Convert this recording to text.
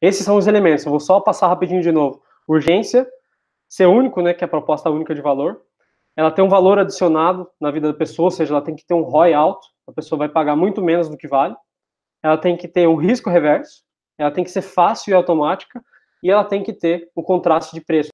Esses são os elementos. Eu vou só passar rapidinho de novo. Urgência, ser único, né, que é a proposta única de valor. Ela tem um valor adicionado na vida da pessoa, ou seja, ela tem que ter um ROI alto, a pessoa vai pagar muito menos do que vale. Ela tem que ter um risco reverso, ela tem que ser fácil e automática, e ela tem que ter um contraste de preço,